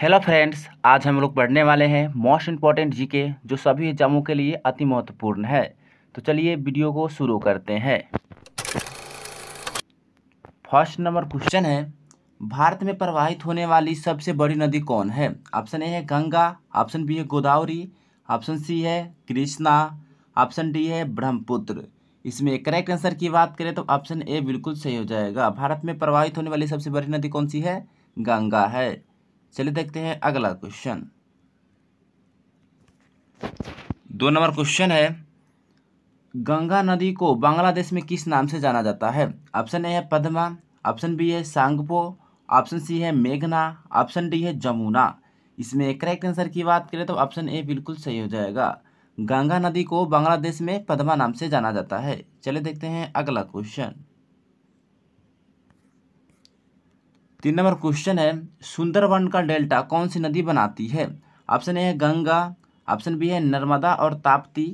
hello friends आज हम लोग पढ़ने वाले हैं मोस्ट इम्पॉर्टेंट जीके जो सभी एग्जामों के लिए अति महत्वपूर्ण है तो चलिए वीडियो को शुरू करते हैं फर्स्ट नंबर क्वेश्चन है भारत में प्रवाहित होने वाली सबसे बड़ी नदी कौन है ऑप्शन ए है गंगा ऑप्शन बी है गोदावरी ऑप्शन सी है कृष्णा ऑप्शन डी है ब्रह्मपुत्र इसमें करेक्ट आंसर की बात करें तो ऑप्शन ए बिल्कुल सही हो जाएगा भारत में प्रवाहित होने वाली सबसे बड़ी नदी कौन सी है गंगा है चलिए देखते हैं अगला क्वेश्चन दो नंबर क्वेश्चन है गंगा नदी को बांग्लादेश में किस नाम से जाना जाता है ऑप्शन ए है पद्मा ऑप्शन बी है सांगपो ऑप्शन सी है मेघना ऑप्शन डी है जमुना इसमें करेक्ट आंसर की बात करें तो ऑप्शन ए बिल्कुल सही हो जाएगा गंगा नदी को बांग्लादेश में पद्मा नाम से जाना जाता है चले देखते हैं अगला क्वेश्चन तीन नंबर क्वेश्चन है सुंदरवन का डेल्टा कौन सी नदी बनाती है ऑप्शन ए है गंगा ऑप्शन बी है नर्मदा और ताप्ती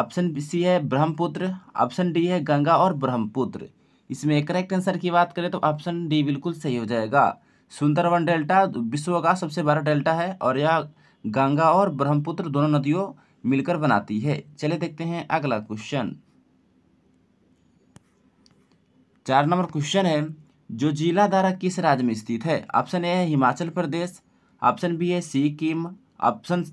ऑप्शन सी है ब्रह्मपुत्र ऑप्शन डी है गंगा और ब्रह्मपुत्र इसमें करेक्ट आंसर की बात करें तो ऑप्शन डी बिल्कुल सही हो जाएगा सुंदरवन डेल्टा विश्व का सबसे बड़ा डेल्टा है और यह गंगा और ब्रह्मपुत्र दोनों नदियों मिलकर बनाती है चले देखते हैं अगला क्वेश्चन चार नंबर क्वेश्चन है जो जिला दारा किस राज्य में स्थित है ऑप्शन ए है हिमाचल प्रदेश ऑप्शन बी है सिक्किम ऑप्शन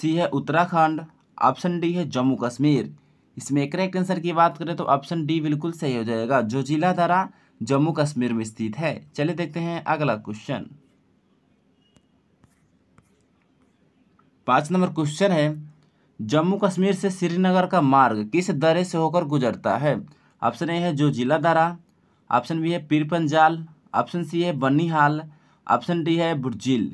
सी है उत्तराखंड ऑप्शन डी है जम्मू कश्मीर इसमें करेक्ट आंसर की बात करें तो ऑप्शन डी बिल्कुल सही हो जाएगा जो जिला दारा जम्मू कश्मीर में स्थित है चलिए देखते हैं अगला क्वेश्चन पाँच नंबर क्वेश्चन है जम्मू कश्मीर से श्रीनगर का मार्ग किस दरे से होकर गुजरता है ऑप्शन ए है जो जिला दारा ऑप्शन बी है पीर पंजाल ऑप्शन सी है बनीहाल ऑप्शन डी है बुरजिल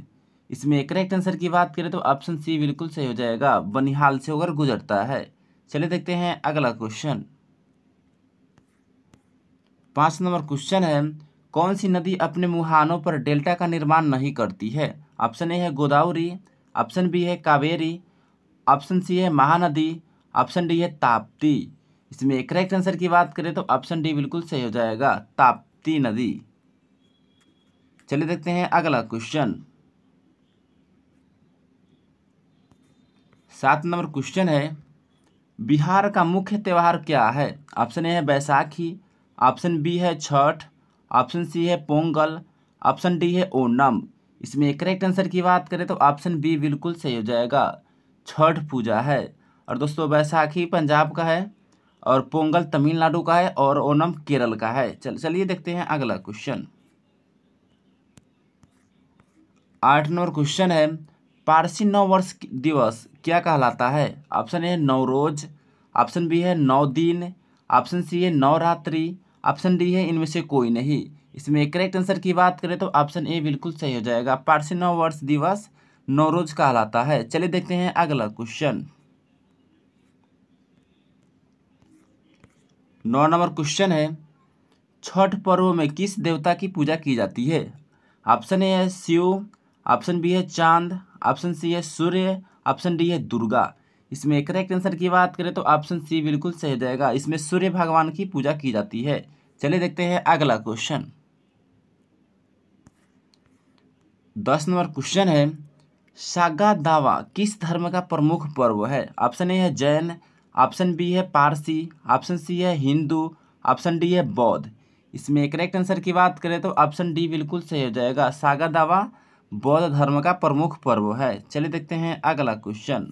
इसमें करेक्ट आंसर की बात करें तो ऑप्शन सी बिल्कुल सही हो जाएगा बनिहाल से होकर गुजरता है चलिए देखते हैं अगला क्वेश्चन पाँच नंबर क्वेश्चन है कौन सी नदी अपने मुहानों पर डेल्टा का निर्माण नहीं करती है ऑप्शन ए है गोदावरी ऑप्शन बी है कावेरी ऑप्शन सी है महानदी ऑप्शन डी है ताप्ती इसमें करेक्ट आंसर की बात करें तो ऑप्शन डी बिल्कुल सही हो जाएगा ताप्ती नदी चलिए देखते हैं अगला क्वेश्चन सात नंबर क्वेश्चन है बिहार का मुख्य त्यौहार क्या है ऑप्शन ए है बैसाखी ऑप्शन बी है छठ ऑप्शन सी है पोंगल ऑप्शन डी है ओणम इसमें करेक्ट आंसर की बात करें तो ऑप्शन बी बिल्कुल सही हो जाएगा छठ पूजा है और दोस्तों बैसाखी पंजाब का है और पोंगल तमिलनाडु का है और ओनम केरल का है चल चलिए देखते हैं अगला क्वेश्चन आठ नंबर क्वेश्चन है पारसी नौ वर्ष दिवस क्या कहलाता है option A Navroz option B है नौ दिन ऑप्शन सी है रात्रि ऑप्शन डी है इनमें से कोई नहीं इसमें करेक्ट आंसर की बात करें तो ऑप्शन ए बिल्कुल सही हो जाएगा पारसी नौ वर्ष दिवस रोज कहलाता है चलिए देखते हैं अगला क्वेश्चन नौ नंबर क्वेश्चन है छठ पर्व में किस देवता की पूजा की जाती है ऑप्शन ए है शिव ऑप्शन बी है चांद ऑप्शन सी है सूर्य ऑप्शन डी है दुर्गा इसमें करेक्ट आंसर की बात करें तो ऑप्शन सी बिल्कुल सही जाएगा इसमें सूर्य भगवान की पूजा की जाती है चलिए देखते हैं अगला क्वेश्चन दस नंबर क्वेश्चन है सागा दावा किस धर्म का प्रमुख पर्व है ऑप्शन ए है जैन ऑप्शन बी है पारसी ऑप्शन सी है हिंदू ऑप्शन डी है बौद्ध इसमें करेक्ट आंसर की बात करें तो ऑप्शन डी बिल्कुल सही हो जाएगा सागर दावा बौद्ध धर्म का प्रमुख पर्व है चलिए देखते हैं अगला क्वेश्चन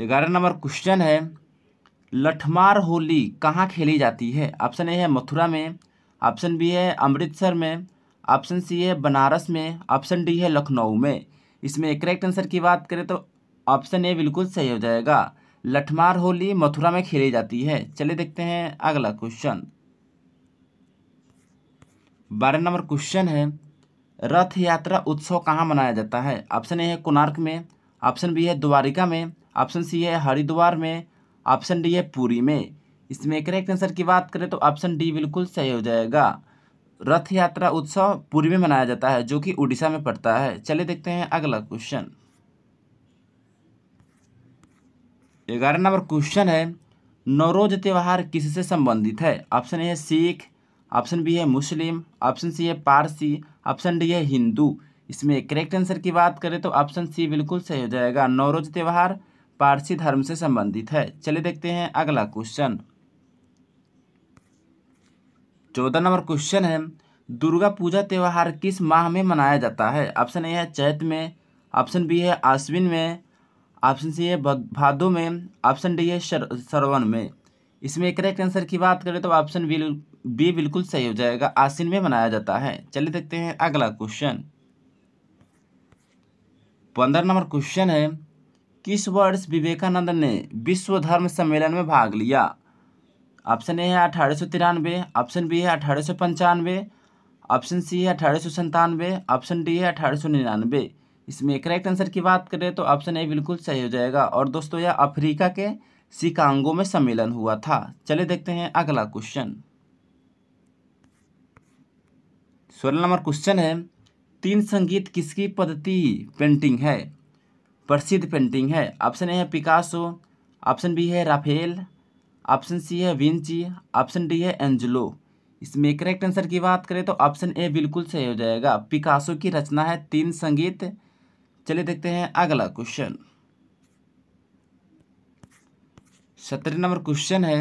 ग्यारह नंबर क्वेश्चन है लठमार होली कहाँ खेली जाती है ऑप्शन ए है मथुरा में ऑप्शन बी है अमृतसर में ऑप्शन सी है बनारस में ऑप्शन डी है लखनऊ में इसमें करेक्ट आंसर की बात करें तो ऑप्शन ए बिल्कुल सही हो जाएगा लठमार होली मथुरा में खेली जाती है चलिए देखते हैं अगला क्वेश्चन बारह नंबर क्वेश्चन है रथ यात्रा उत्सव कहाँ मनाया जाता है ऑप्शन ए है कोणार्क में ऑप्शन बी है द्वारिका में ऑप्शन सी है हरिद्वार में ऑप्शन डी है पुरी में इसमें करेक्ट आंसर की बात करें तो ऑप्शन डी बिल्कुल सही हो जाएगा रथ यात्रा उत्सव पूर्वी में मनाया जाता है जो कि उड़ीसा में पड़ता है चलिए देखते हैं अगला क्वेश्चन ग्यारह नंबर क्वेश्चन है नवरोज त्यौहार किससे संबंधित है ऑप्शन ए है सिख ऑप्शन बी है मुस्लिम ऑप्शन सी है पारसी ऑप्शन डी है हिंदू इसमें करेक्ट आंसर की बात करें तो ऑप्शन सी बिल्कुल सही हो जाएगा नवरोज त्यौहार पारसी धर्म से संबंधित है चलिए देखते हैं अगला क्वेश्चन चौदह नंबर क्वेश्चन है दुर्गा पूजा त्यौहार किस माह में मनाया जाता है ऑप्शन ए है चैत में ऑप्शन बी है आश्विन में ऑप्शन सी है भादो में ऑप्शन डी है सरवन में इसमें करेक्ट आंसर की बात करें तो ऑप्शन बी बी बिल्कुल सही हो जाएगा आसिन में मनाया जाता है चलिए देखते हैं अगला क्वेश्चन पंद्रह नंबर क्वेश्चन है किस वर्ष विवेकानंद ने विश्व धर्म सम्मेलन में भाग लिया ऑप्शन ए है अठारह सौ तिरानवे ऑप्शन बी है अठारह सौ पंचानवे ऑप्शन सी है अठारह सौ संतानवे ऑप्शन डी है अठारह सौ निन्यानवे इसमें करेक्ट आंसर की बात करें तो ऑप्शन ए बिल्कुल सही हो जाएगा और दोस्तों यह अफ्रीका के शिकांगो में सम्मेलन हुआ था चले देखते हैं अगला क्वेश्चन सोलह नंबर क्वेश्चन है तीन संगीत किसकी पद्धति पेंटिंग है प्रसिद्ध पेंटिंग है ऑप्शन ए है पिकासो ऑप्शन बी है राफेल ऑप्शन सी है विंची ऑप्शन डी है एंजलो इसमें करेक्ट आंसर की बात करें तो ऑप्शन ए बिल्कुल सही हो जाएगा पिकासो की रचना है तीन संगीत चलिए देखते हैं अगला क्वेश्चन सत्रह नंबर क्वेश्चन है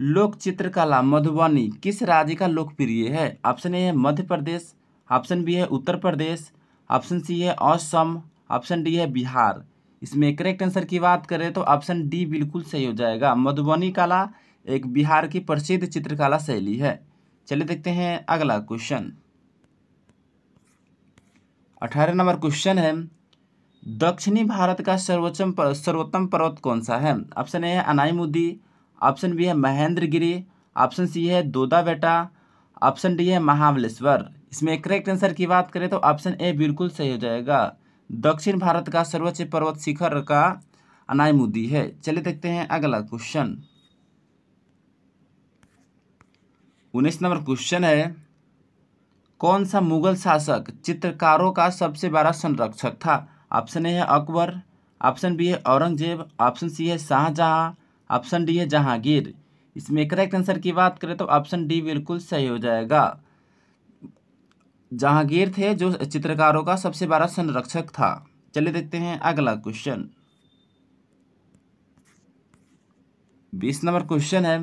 लोक चित्रकला मधुबनी किस राज्य का लोकप्रिय है ऑप्शन ए है मध्य प्रदेश ऑप्शन बी है उत्तर प्रदेश ऑप्शन सी है असम ऑप्शन डी है बिहार इसमें करेक्ट आंसर की बात करें तो ऑप्शन डी बिल्कुल सही हो जाएगा मधुबनी कला एक बिहार की प्रसिद्ध चित्रकला शैली है चलिए देखते हैं अगला क्वेश्चन अठारह नंबर क्वेश्चन है दक्षिणी भारत का सर्वोच्चम पर, सर्वोत्तम पर्वत कौन सा है ऑप्शन ए है अनाईमुदी ऑप्शन बी है महेंद्रगिरी ऑप्शन सी है दोदा बेटा ऑप्शन डी है महाबलेश्वर इसमें करेक्ट आंसर की बात करें तो ऑप्शन ए बिल्कुल सही हो जाएगा दक्षिण भारत का सर्वोच्च पर्वत शिखर का अनाईमुद्दी है चलिए देखते हैं अगला क्वेश्चन उन्नीस नंबर क्वेश्चन है कौन सा मुगल शासक चित्रकारों का सबसे बड़ा संरक्षक था ऑप्शन ए है अकबर ऑप्शन बी है औरंगजेब ऑप्शन सी है शाहजहाँ ऑप्शन डी है जहांगीर इसमें करेक्ट आंसर की बात करें तो ऑप्शन डी बिल्कुल सही हो जाएगा जहांगीर थे जो चित्रकारों का सबसे बड़ा संरक्षक था चलिए देखते हैं अगला क्वेश्चन बीस नंबर क्वेश्चन है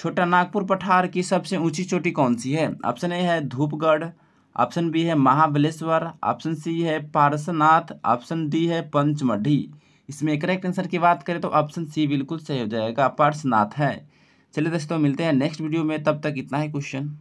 छोटा नागपुर पठार की सबसे ऊंची चोटी कौन सी है ऑप्शन ए है धूपगढ़ ऑप्शन बी है महाबलेश्वर ऑप्शन सी है पारसनाथ ऑप्शन डी है पंचमढ़ी इसमें करेक्ट आंसर की बात करें तो ऑप्शन सी बिल्कुल सही हो जाएगा पारसनाथ है चलिए दोस्तों मिलते हैं नेक्स्ट वीडियो में तब तक इतना ही क्वेश्चन